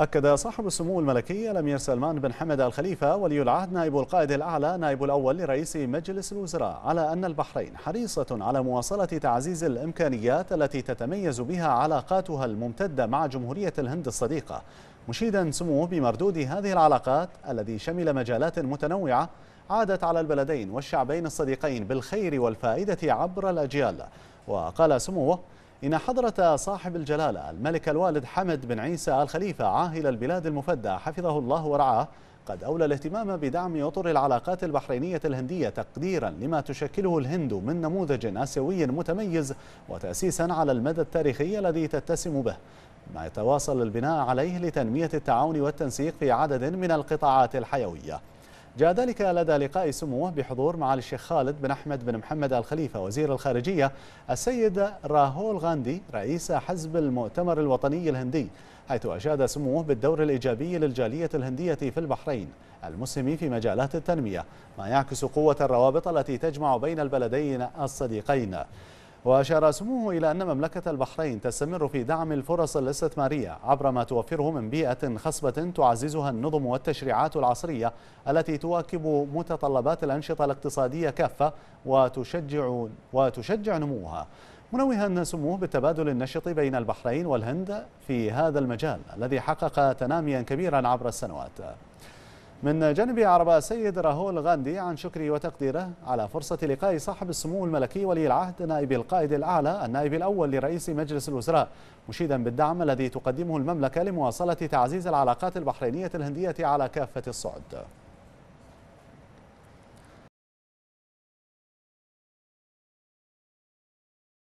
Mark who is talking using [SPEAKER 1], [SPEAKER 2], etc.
[SPEAKER 1] أكد صاحب السمو الملكي الأمير سلمان بن حمد الخليفة ولي العهد نائب القائد الأعلى نائب الأول لرئيس مجلس الوزراء على أن البحرين حريصة على مواصلة تعزيز الإمكانيات التي تتميز بها علاقاتها الممتدة مع جمهورية الهند الصديقة مشيدا سموه بمردود هذه العلاقات الذي شمل مجالات متنوعة عادت على البلدين والشعبين الصديقين بالخير والفائدة عبر الأجيال وقال سموه إن حضرة صاحب الجلالة الملك الوالد حمد بن عيسى الخليفة عاهل البلاد المفدى حفظه الله ورعاه قد أولى الاهتمام بدعم أطر العلاقات البحرينية الهندية تقديرا لما تشكله الهند من نموذج آسيوي متميز وتأسيسا على المدى التاريخي الذي تتسم به ما يتواصل البناء عليه لتنمية التعاون والتنسيق في عدد من القطاعات الحيوية جاء ذلك لدى لقاء سموه بحضور معالي الشيخ خالد بن أحمد بن محمد الخليفة وزير الخارجية السيد راهول غاندي رئيس حزب المؤتمر الوطني الهندي حيث أشاد سموه بالدور الإيجابي للجالية الهندية في البحرين المسهم في مجالات التنمية ما يعكس قوة الروابط التي تجمع بين البلدين الصديقين وأشار سموه إلى أن مملكة البحرين تستمر في دعم الفرص الاستثمارية عبر ما توفره من بيئة خصبة تعززها النظم والتشريعات العصرية التي تواكب متطلبات الأنشطة الاقتصادية كافة وتشجع, وتشجع نموها منوها سموه بالتبادل النشط بين البحرين والهند في هذا المجال الذي حقق تناميا كبيرا عبر السنوات من جانب عرب السيد راهول غاندي عن شكره وتقديره على فرصة لقاء صاحب السمو الملكي ولي العهد نائب القائد الأعلى النائب الأول لرئيس مجلس الوزراء مشيدا بالدعم الذي تقدمه المملكة لمواصلة تعزيز العلاقات البحرينية الهندية على كافة الصعد